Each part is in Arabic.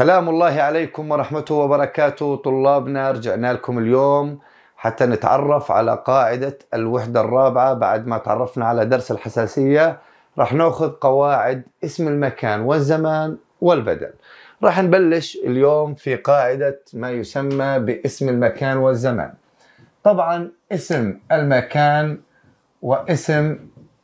سلام الله عليكم ورحمته وبركاته طلابنا رجعنا لكم اليوم حتى نتعرف على قاعدة الوحدة الرابعة بعد ما تعرفنا على درس الحساسية راح ناخذ قواعد اسم المكان والزمان والبدن راح نبلش اليوم في قاعدة ما يسمى باسم المكان والزمان طبعا اسم المكان واسم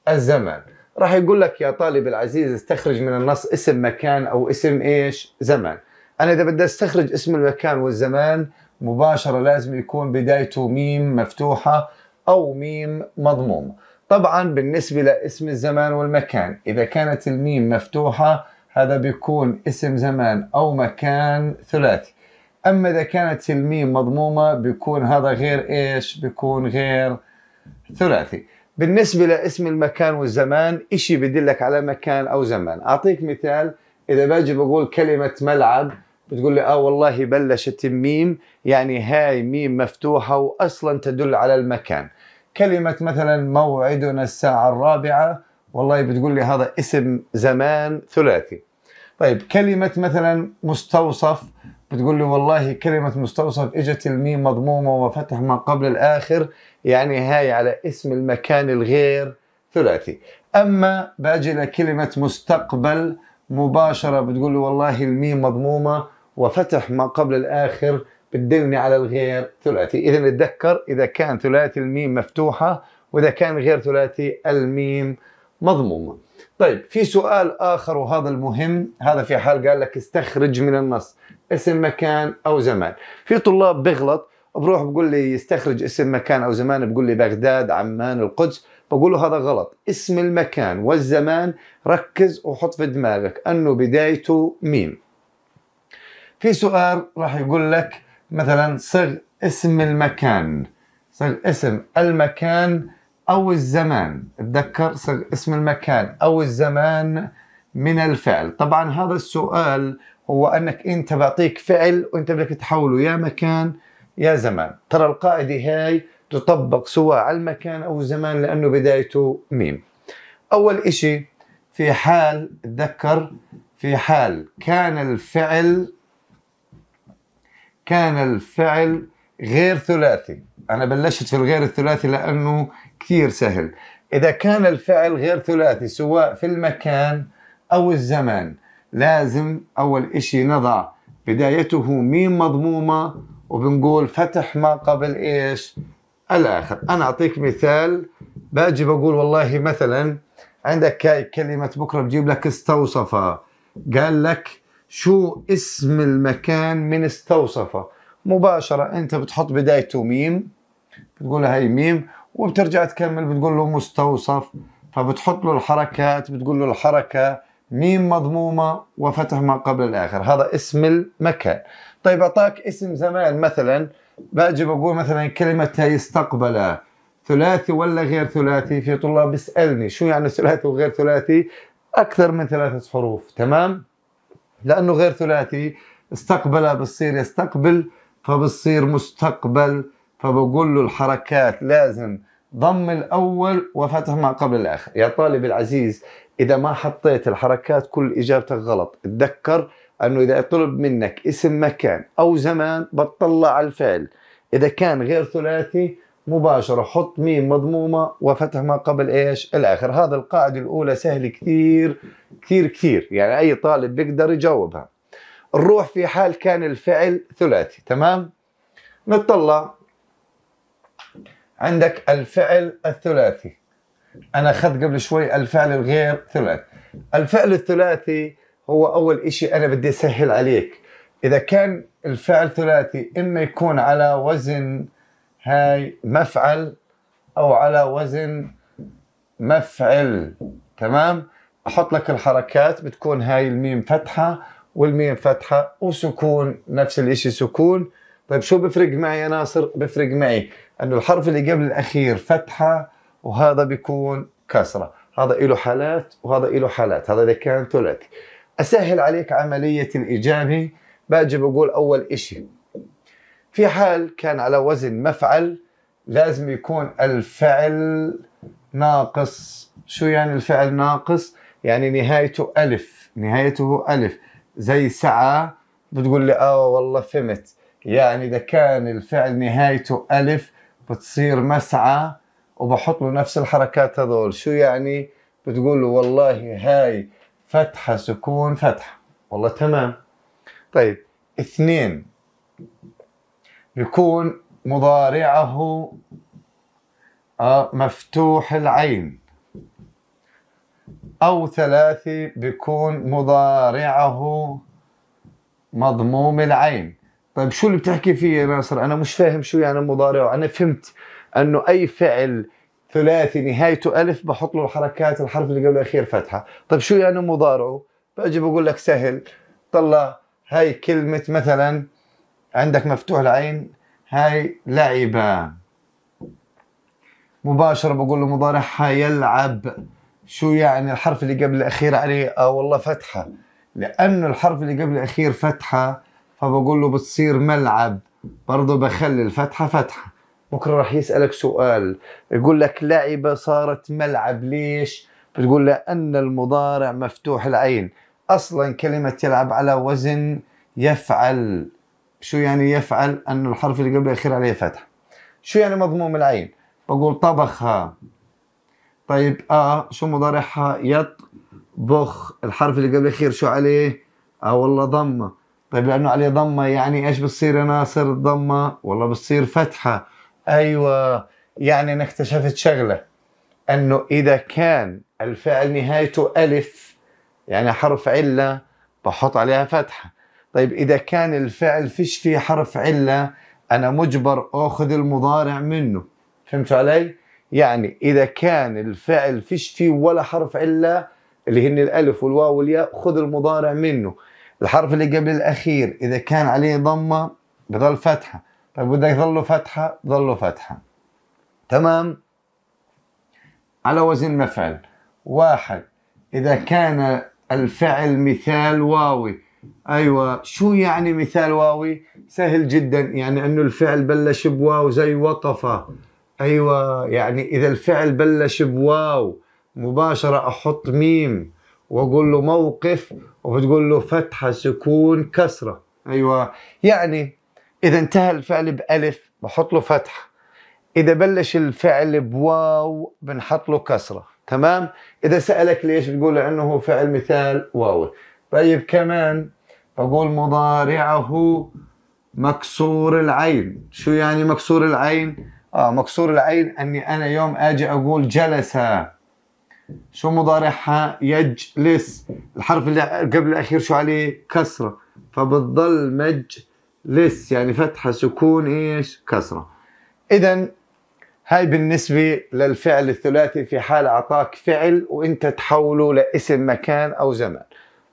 الزمان راح يقول لك يا طالب العزيز استخرج من النص اسم مكان او اسم ايش زمان انا اذا بدي استخرج اسم المكان والزمان مباشره لازم يكون بدايته ميم مفتوحه او ميم مضموم طبعا بالنسبه لاسم الزمان والمكان اذا كانت الميم مفتوحه هذا بيكون اسم زمان او مكان ثلاثي اما اذا كانت الميم مضمومه بيكون هذا غير ايش بيكون غير ثلاثي بالنسبة لاسم المكان والزمان إشي بدلك على مكان أو زمان أعطيك مثال إذا باجي بقول كلمة ملعب بتقول لي اه والله بلشت ميم يعني هاي ميم مفتوحه واصلا تدل على المكان كلمه مثلا موعدنا الساعه الرابعه والله بتقول لي هذا اسم زمان ثلاثي طيب كلمه مثلا مستوصف بتقول لي والله كلمة مستوصف اجت الميم مضمومة وفتح ما قبل الآخر يعني هاي على اسم المكان الغير ثلاثي أما باجي لكلمة مستقبل مباشرة بتقول لي والله الميم مضمومة وفتح ما قبل الآخر بتدلني على الغير ثلاثي إذا نتذكر إذا كان ثلاثي الميم مفتوحة وإذا كان غير ثلاثي الميم مضمومة طيب في سؤال آخر وهذا المهم هذا في حال قال لك استخرج من النص اسم مكان أو زمان في طلاب بغلط بروح بقول لي يستخرج اسم مكان أو زمان بقول لي بغداد عمان القدس بقول له هذا غلط اسم المكان والزمان ركز وحط في دماغك أنه بدايته ميم في سؤال راح يقول لك مثلا صغ اسم المكان صغ اسم المكان أو الزمان تذكر صغ اسم المكان أو الزمان من الفعل طبعا هذا السؤال هو أنك أنت بعطيك فعل وأنت بدك تحوله يا مكان يا زمان ترى القاعدة هاي تطبق سواء على المكان أو الزمان لأنه بدايته ميم أول إشي في حال تذكر في حال كان الفعل كان الفعل غير ثلاثي أنا بلشت في الغير الثلاثي لأنه كثير سهل إذا كان الفعل غير ثلاثي سواء في المكان أو الزمان لازم أول إشي نضع بدايته ميم مضمومة وبنقول فتح ما قبل إيش الآخر أنا أعطيك مثال باجي بقول والله مثلا عندك كلمة بكرة بجيب لك استوصف قال لك شو اسم المكان من استوصفه مباشرة أنت بتحط بدايته ميم بتقول له هي ميم وبترجع تكمل بتقول له مستوصف فبتحط له الحركات بتقول له الحركة ميم مضمومة وفتح ما قبل الآخر هذا اسم المكان طيب أعطاك اسم زمان مثلا باجي بقول مثلا كلمة يستقبل ثلاثي ولا غير ثلاثي في طلاب بيسألني شو يعني ثلاثي وغير ثلاثي أكثر من ثلاثة حروف تمام لانه غير ثلاثي استقبل بصير يستقبل فبصير مستقبل فبقول له الحركات لازم ضم الاول وفتح ما قبل الاخر يا طالب العزيز اذا ما حطيت الحركات كل اجابتك غلط تذكر انه اذا طلب منك اسم مكان او زمان بتطلع على الفعل اذا كان غير ثلاثي مباشره حط ميم مضمومه وفتح ما قبل ايش الاخر هذا القاعده الاولى سهل كثير كثير كثير يعني اي طالب بيقدر يجاوبها الروح في حال كان الفعل ثلاثي تمام نطلع عندك الفعل الثلاثي انا اخذت قبل شوي الفعل الغير ثلاثي الفعل الثلاثي هو اول إشي انا بدي اسهل عليك اذا كان الفعل ثلاثي اما يكون على وزن هاي مفعل او على وزن مفعل تمام احط لك الحركات بتكون هاي الميم فتحه والميم فتحه وسكون نفس الشيء سكون طيب شو بفرق معي يا ناصر بفرق معي انه الحرف اللي قبل الاخير فتحه وهذا بيكون كسره هذا له حالات وهذا له حالات هذا اذا كان ثلاثي اسهل عليك عمليه الاجابه باجي بقول اول اشي في حال كان على وزن مفعل لازم يكون الفعل ناقص شو يعني الفعل ناقص يعني نهايته ألف نهايته ألف زي سعى بتقول لي آه والله فهمت يعني إذا كان الفعل نهايته ألف بتصير مسعى وبحط له نفس الحركات هذول شو يعني بتقول له والله هاي فتحة سكون فتحة والله تمام طيب اثنين بيكون مضارعه آه، مفتوح العين أو ثلاثة بيكون مضارعه مضموم العين طيب شو اللي بتحكي فيه يا ناصر أنا مش فاهم شو يعني مضارعه أنا فهمت أنه أي فعل ثلاثي نهايته ألف بحط له الحركات الحرف اللي قبل الأخير فتحة طيب شو يعني مضارعه بأجي بقول لك سهل طلع هاي كلمة مثلا عندك مفتوح العين هاي لعبة مباشرة بقول له مضارعها يلعب شو يعني الحرف اللي قبل الأخير عليه آه والله فتحة لأنه الحرف اللي قبل الأخير فتحة فبقول له بتصير ملعب برضه بخلي الفتحة فتحة بكرة راح يسألك سؤال يقول لك لعبة صارت ملعب ليش؟ بتقول لأن المضارع مفتوح العين أصلا كلمة يلعب على وزن يفعل شو يعني يفعل؟ أن الحرف اللي قبل الأخير عليه فتحه شو يعني مضموم العين؟ بقول طبخها طيب ا آه، شو مضارعها يطبخ الحرف اللي قبل الاخير شو عليه اه والله ضمه طيب لانه عليه ضمه يعني ايش بتصير يا ناصر ضمه والله بتصير فتحه ايوه يعني انا اكتشفت شغله انه اذا كان الفعل نهايته الف يعني حرف عله بحط عليها فتحه طيب اذا كان الفعل فيش فيه حرف عله انا مجبر اخذ المضارع منه فهمتوا علي؟ يعني إذا كان الفعل فيش فيه ولا حرف علة اللي هن الألف والواو والياء خذ المضارع منه الحرف اللي قبل الأخير إذا كان عليه ضمة بظل فتحة طيب بدك ظله فتحة ظله فتحة تمام على وزن مفعل واحد إذا كان الفعل مثال واوي أيوة شو يعني مثال واوي سهل جدا يعني أنه الفعل بلش بواو زي وقف ايوه يعني اذا الفعل بلش بواو مباشره احط ميم واقول له موقف وبتقول له فتحه سكون كسره ايوه يعني اذا انتهى الفعل بالف بحط له فتحه اذا بلش الفعل بواو بنحط له كسره تمام اذا سالك ليش بتقول له انه هو فعل مثال واو طيب كمان بقول مضارعه مكسور العين شو يعني مكسور العين آه، مكسور العين أني أنا يوم أجي أقول جلس شو مضارعها يجلس الحرف اللي قبل الأخير شو عليه كسرة فبتضل مجلس يعني فتحة سكون إيش كسرة إذا هاي بالنسبة للفعل الثلاثي في حال أعطاك فعل وأنت تحوله لاسم مكان أو زمان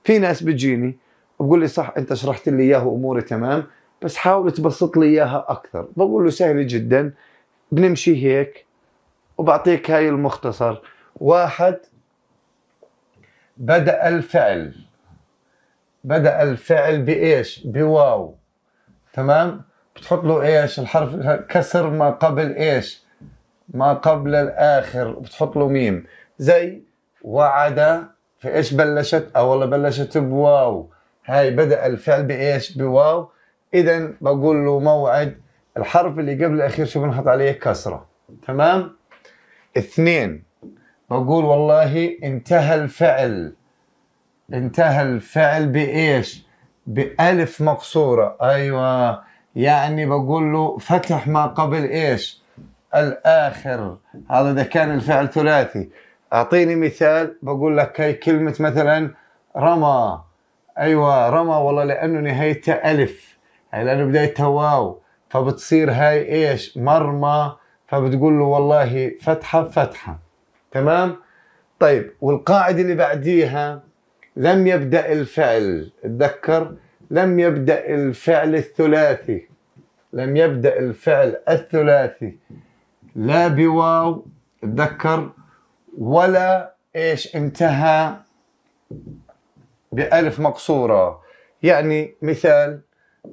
في ناس بتجيني بقول لي صح أنت شرحت لي إياه وأموري تمام بس حاول تبسط لي إياها أكثر بقول له سهل جداً بنمشي هيك وبعطيك هاي المختصر واحد بدأ الفعل بدأ الفعل بإيش بواو تمام بتحط له إيش الحرف كسر ما قبل إيش ما قبل الآخر بتحط له ميم زي وعد فإيش بلشت أول بلشت بواو هاي بدأ الفعل بإيش بواو إذا بقول له موعد الحرف اللي قبل الاخير شوف نحط عليه كسره تمام اثنين بقول والله انتهى الفعل انتهى الفعل بايش بألف مقصورة أيوة يعني بقول له فتح ما قبل إيش الآخر هذا إذا كان الفعل ثلاثي أعطيني مثال بقول لك هي كلمة مثلا رمى أيوة رمى والله لأنه نهايتها ألف يعني لأنه بدايتها واو فبتصير هاي ايش مرمى فبتقول له والله فتحة فتحة تمام طيب والقاعدة اللي بعديها لم يبدأ الفعل اتذكر لم يبدأ الفعل الثلاثي لم يبدأ الفعل الثلاثي لا بواو اتذكر ولا ايش انتهى بألف مقصورة يعني مثال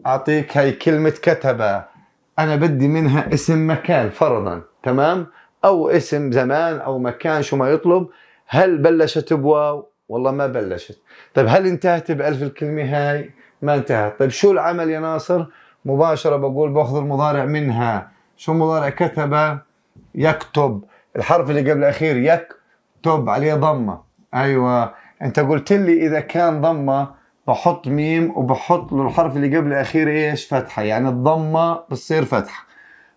أعطيك هاي كلمة كتبة انا بدي منها اسم مكان فرضا تمام او اسم زمان او مكان شو ما يطلب هل بلشت بواو والله ما بلشت طيب هل انتهت بألف الكلمة هاي ما انتهت طيب شو العمل يا ناصر مباشرة بقول باخذ المضارع منها شو المضارع كتب يكتب الحرف اللي قبل الأخير يكتب عليه ضمة أيوة أنت قلت لي إذا كان ضمة بحط ميم وبحط له الحرف اللي قبل الاخير ايش فتحه يعني الضمه بتصير فتحه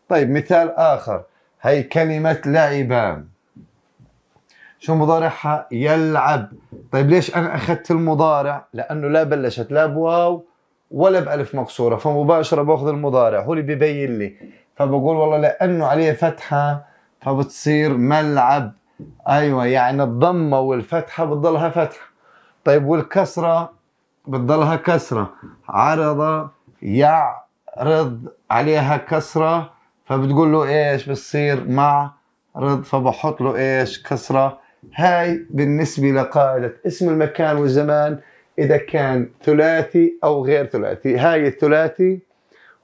طيب مثال اخر هي كلمه لعبان شو مضارعها يلعب طيب ليش انا اخذت المضارع لانه لا بلشت لا بواو ولا بألف مكسورة فمباشرة باخذ المضارع هو اللي ببين لي فبقول والله لأنه عليه فتحة فبتصير ملعب أيوة يعني الضمة والفتحة بتضلها فتحة طيب والكسرة بتضلها كسرة عرض يعرض عليها كسرة فبتقول له ايش بتصير مع رض فبحط له ايش كسرة هاي بالنسبة لقاعدة اسم المكان والزمان إذا كان ثلاثي أو غير ثلاثي هاي الثلاثي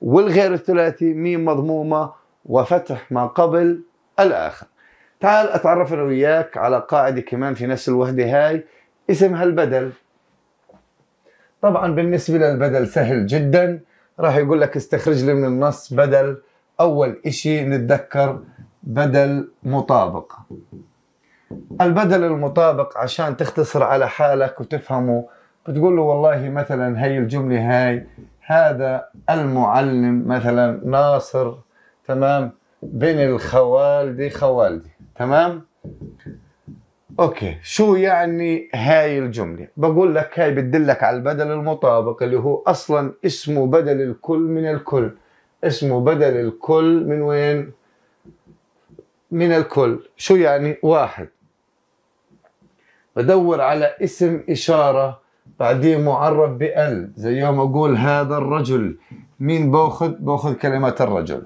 والغير الثلاثي ميم مضمومة وفتح ما قبل الآخر تعال أتعرف أنا وياك على قاعدة كمان في نفس الوحدة هاي اسمها البدل طبعا بالنسبة للبدل سهل جدا راح يقول لك استخرج لي من النص بدل أول إشي نتذكر بدل مطابق البدل المطابق عشان تختصر على حالك وتفهمه بتقول له والله مثلا هي الجملة هاي هذا المعلم مثلا ناصر تمام بين الخوالدي خوالدي تمام اوكي شو يعني هاي الجمله بقول لك هاي بتدلك على البدل المطابق اللي هو اصلا اسمه بدل الكل من الكل اسمه بدل الكل من وين من الكل شو يعني واحد بدور على اسم إشارة بعدين معرف بال زي يوم أقول هذا الرجل مين باخذ باخذ كلمة الرجل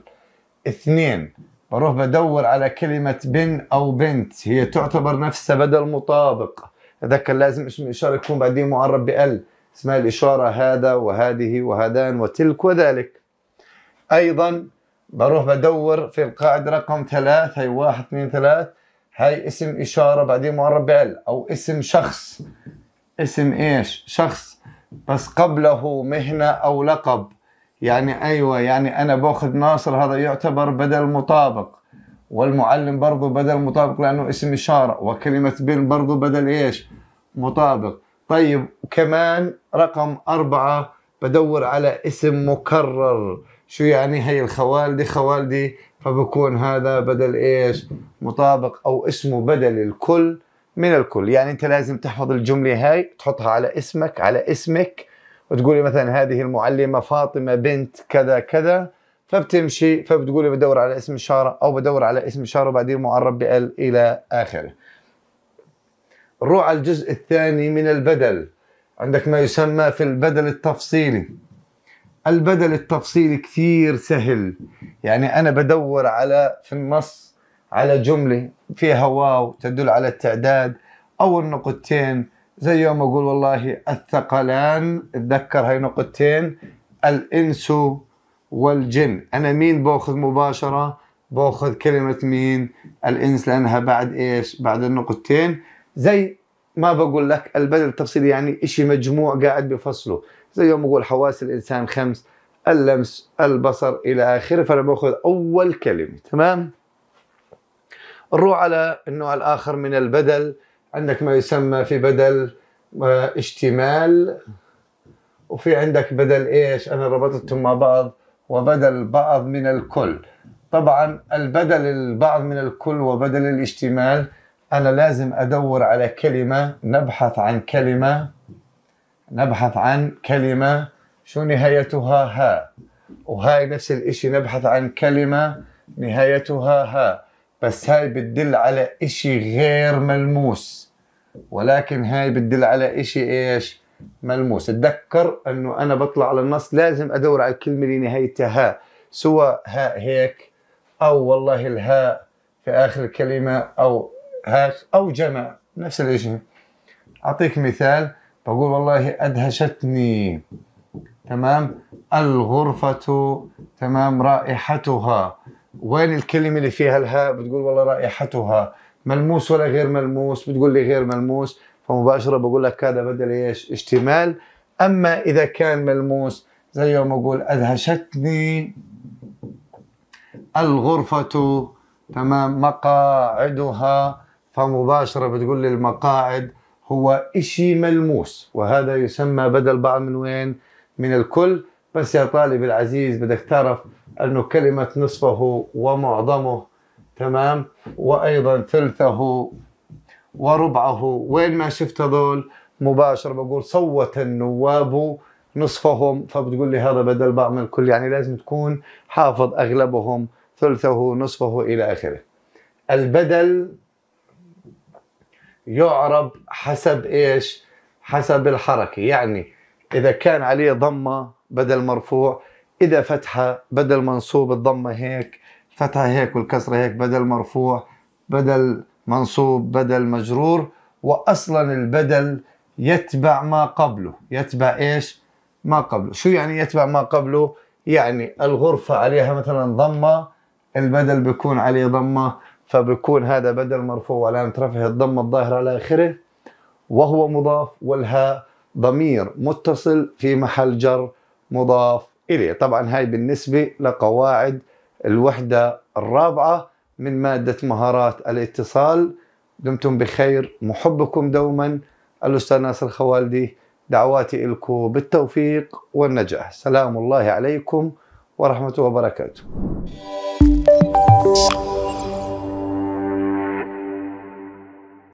اثنين بروح بدور على كلمة بن أو بنت هي تعتبر نفسها بدل مطابق هذا كان لازم اسم الإشارة يكون بعدين معرب بأل اسم الإشارة هذا وهذه وهذان وتلك وذلك أيضا بروح بدور في القاعدة رقم ثلاث هي واحد اثنين ثلاث هاي اسم إشارة بعدين معرب بأل أو اسم شخص اسم إيش شخص بس قبله مهنة أو لقب يعني ايوه يعني انا باخذ ناصر هذا يعتبر بدل مطابق والمعلم برضه بدل مطابق لانه اسم اشاره وكلمه بن برضه بدل ايش؟ مطابق طيب كمان رقم أربعة بدور على اسم مكرر شو يعني هي الخوالدي خوالدي فبكون هذا بدل ايش مطابق او اسمه بدل الكل من الكل يعني انت لازم تحفظ الجملة هاي تحطها على اسمك على اسمك وتقولي مثلا هذه المعلمه فاطمه بنت كذا كذا فبتمشي فبتقولي بدور على اسم الشاره او بدور على اسم الشاره وبعدين معرب بال الى اخره. نروح على الجزء الثاني من البدل عندك ما يسمى في البدل التفصيلي البدل التفصيلي كثير سهل يعني انا بدور على في النص على جمله فيها واو تدل على التعداد او النقطتين زي يوم اقول والله الثقلان اتذكر هاي نقطتين الانس والجن انا مين باخذ مباشره باخذ كلمه مين الانس لانها بعد ايش بعد النقطتين زي ما بقول لك البدل التفصيلي يعني شيء مجموع قاعد بفصله زي يوم اقول حواس الانسان خمس اللمس البصر الى اخره فانا باخذ اول كلمه تمام نروح على النوع الاخر من البدل عندك ما يسمى في بدل آه، اشتمال وفي عندك بدل ايش انا ربطتهم مع بعض وبدل بعض من الكل طبعا البدل البعض من الكل وبدل الاشتمال انا لازم ادور على كلمه نبحث عن كلمه نبحث عن كلمه شو نهايتها ها وهاي نفس الاشي نبحث عن كلمه نهايتها ها بس هاي بتدل على اشي غير ملموس ولكن هاي بتدل على إشي إيش ملموس اتذكر أنه أنا بطلع على النص لازم أدور على الكلمة اللي نهايتها سواء هاء هيك أو والله الهاء في آخر الكلمة أو هاش أو جمع نفس الإشي أعطيك مثال بقول والله أدهشتني تمام الغرفة تمام رائحتها وين الكلمة اللي فيها الهاء بتقول والله رائحتها ملموس ولا غير ملموس بتقول لي غير ملموس فمباشره بقول لك هذا بدل ايش اشتمال اما اذا كان ملموس زي يوم اقول ادهشتني الغرفه تمام مقاعدها فمباشره بتقول لي المقاعد هو إشي ملموس وهذا يسمى بدل بعض من وين من الكل بس يا طالب العزيز بدك تعرف أنه كلمة نصفه ومعظمه تمام وايضا ثلثه وربعه وين ما شفت هذول مباشرة بقول صوت النواب نصفهم فبتقول لي هذا بدل بعض من الكل يعني لازم تكون حافظ أغلبهم ثلثه نصفه إلى آخره البدل يعرب حسب إيش حسب الحركة يعني إذا كان عليه ضمة بدل مرفوع إذا فتحة بدل منصوب الضمة هيك فتحة هيك والكسرة هيك بدل مرفوع بدل منصوب بدل مجرور وأصلا البدل يتبع ما قبله يتبع إيش ما قبله شو يعني يتبع ما قبله يعني الغرفة عليها مثلا ضمة البدل بيكون عليه ضمة فبيكون هذا بدل مرفوع علامة رفعه الضمة الظاهرة على آخره وهو مضاف والهاء ضمير متصل في محل جر مضاف إليه طبعا هاي بالنسبة لقواعد الوحدة الرابعة من مادة مهارات الاتصال دمتم بخير محبكم دوما الأستاذ ناصر الخوالدي دعواتي لكم بالتوفيق والنجاح سلام الله عليكم ورحمة وبركاته